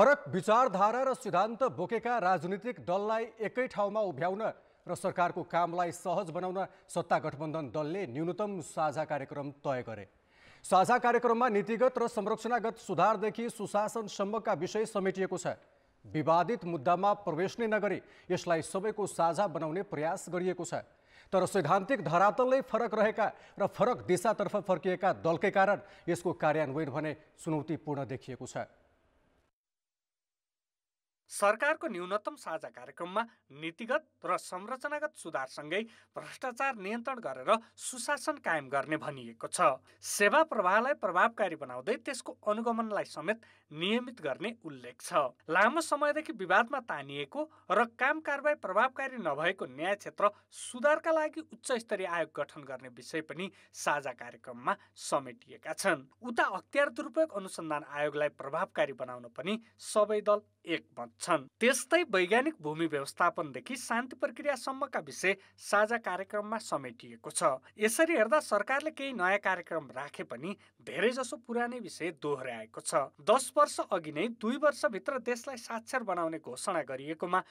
फरक विचारधारा र सिद्धान्त बोकेका राजनीतिक दललाई एकै ठाउँमा उभ्याउन र सरकारको कामलाई सहज बनाउन सत्ता गठबन्धन दलले न्यूनतम साझा कार्यक्रम तय गरे साझा कार्यक्रममा नीतिगत र संरचनागत सुधारदेखि सुशासनसम्मका विषय समेटिएको छ विवादित मुद्दामा प्रवेश नै नगरी यसलाई सबैको साझा बनाउने प्रयास गरिएको छ तर सैद्धान्तिक धरातलै फरक रहेका र फरक दिशातर्फ फर्किएका दलकै कारण यसको कार्यान्वयन भने चुनौतीपूर्ण देखिएको छ सरकारको न्यूनतम साझा कार्यक्रममा नीतिगत र संरचनागत सुधारसँगै भ्रष्टाचार नियन्त्रण गरेर सुशासन कायम गर्ने भनिएको छ सेवा प्रवाहलाई प्रभावकारी बनाउँदै त्यसको अनुगमनलाई समेत नियमित गर्ने उल्लेख छ लामो समयदेखि विवादमा तानिएको र काम कारवाही प्रभावकारी नभएको न्याय क्षेत्र सुधारका लागि उच्च स्तरीय आयोग गठन गर्ने विषय पनि साझा कार्यक्रममा समेटिएका छन् उता अख्तियार दुरुपयोग अनुसन्धान आयोगलाई प्रभावकारी बनाउन पनि सबै दल एकमत छन् त्यस्तै वैज्ञानिक भूमि व्यवस्थापनदेखि शान्ति प्रक्रियासम्मका विषय साझा कार्यक्रममा समेटिएको छ यसरी हेर्दा सरकारले केही नयाँ कार्यक्रम राखे पनि धेरैजसो पुरानै विषय दोहोऱ्याएको छ दस वर्ष अघि नै दुई वर्षभित्र देशलाई साक्षर बनाउने घोषणा गरिएकोमा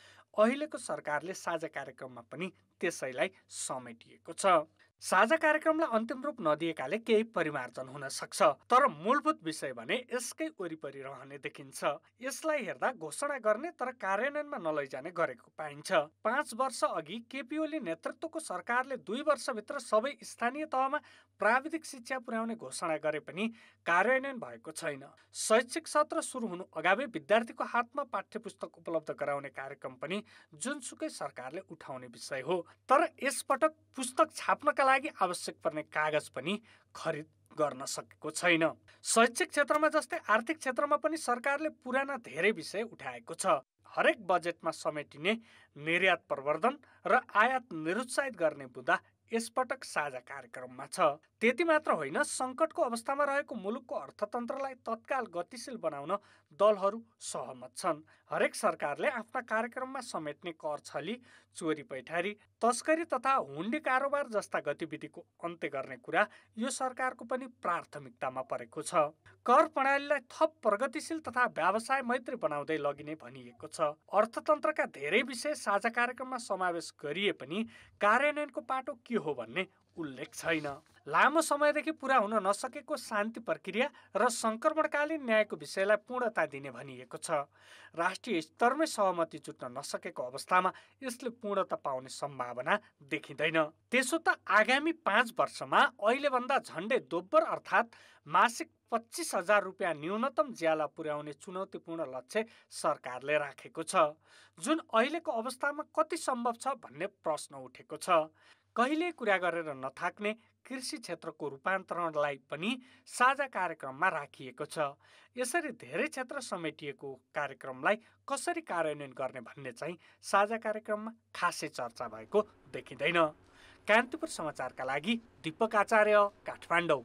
अहिलेको सरकारले साझा कार्यक्रममा पनि त्यसैलाई समेटिएको छ साझा कार्यक्रमलाई अन्तिम रूप नदिएकाले केही परिमार्जन हुन सक्छ तर मूलभूत विषय भने यसकै वरिपरि रहने देखिन्छ यसलाई हेर्दा घोषणा गर्ने तर कार्यान्वयनमा नलैजाने गरेको पाइन्छ पाँच वर्ष अघि केपिओली नेतृत्वको सरकारले दुई वर्षभित्र सबै स्थानीय तहमा प्राविधिक शिक्षा पुर्याउने घोषणा गरे पनि कार्यान्वयन भएको छैन शैक्षिक सत्र सुरु हुनु अगावै विद्यार्थीको हातमा पाठ्य उपलब्ध गराउने कार्यक्रम पनि जुनसुकै सरकारले उठाउने विषय हो तर यसपटक पुस्तक छाप्नका लागि आवश्यक पर्ने कागज पनि खरिद गर्न सकेको छैन शैक्षिक क्षेत्रमा जस्तै आर्थिक क्षेत्रमा पनि सरकारले पुराना धेरै विषय उठाएको छ हरेक बजेटमा समेटिने निर्यात प्रवर्धन र आयात निरुत्साहित गर्ने बुदा यसपटक साझा कार्यक्रममा छ त्यति मात्र होइन सङ्कटको अवस्थामा रहेको मुलुकको अर्थतन्त्रलाई तत्काल गतिशील बनाउन दलहरू सहमत छन् हरेक सरकारले आफ्ना कार्यक्रममा समेट्ने कर छली चोरी पैठारी तस्करी तथा हुन्डी कारोबार जस्ता गतिविधिको अन्त्य गर्ने कुरा यो सरकारको पनि प्राथमिकतामा परेको छ कर प्रणालीलाई थप प्रगतिशील तथा व्यवसाय मैत्री बनाउँदै लगिने भनिएको छ अर्थतन्त्रका धेरै विषय साझा कार्यक्रममा समावेश गरिए पनि कार्यान्वयनको पाटो के हो भन्ने उल्लेख छैन लामो समयदेखि पुरा हुन नसकेको शान्ति प्रक्रिया र सङ्क्रमणकालीन न्यायको विषयलाई पूर्णता दिने भनिएको छ राष्ट्रिय स्तरमै सहमति जुट्न नसकेको अवस्थामा यसले पूर्णता पाउने सम्भावना देखिँदैन त्यसो त आगामी पाँच वर्षमा अहिलेभन्दा झन्डै दोब्बर अर्थात् मासिक पच्चिस हजार रुपियाँ न्यूनतम ज्याला पुर्याउने चुनौतीपूर्ण लक्ष्य सरकारले राखेको छ जुन अहिलेको अवस्थामा कति सम्भव छ भन्ने प्रश्न उठेको छ कहिले कुरा गरेर नथाक्ने कृषि क्षेत्रको रूपान्तरणलाई पनि साझा कार्यक्रममा राखिएको छ यसरी धेरै क्षेत्र समेटिएको कार्यक्रमलाई कसरी कार्यान्वयन गर्ने भन्ने चाहिँ साझा कार्यक्रममा खासै चर्चा भएको देखिँदैन कान्तिपुर समाचारका लागि दिपक आचार्य काठमाडौँ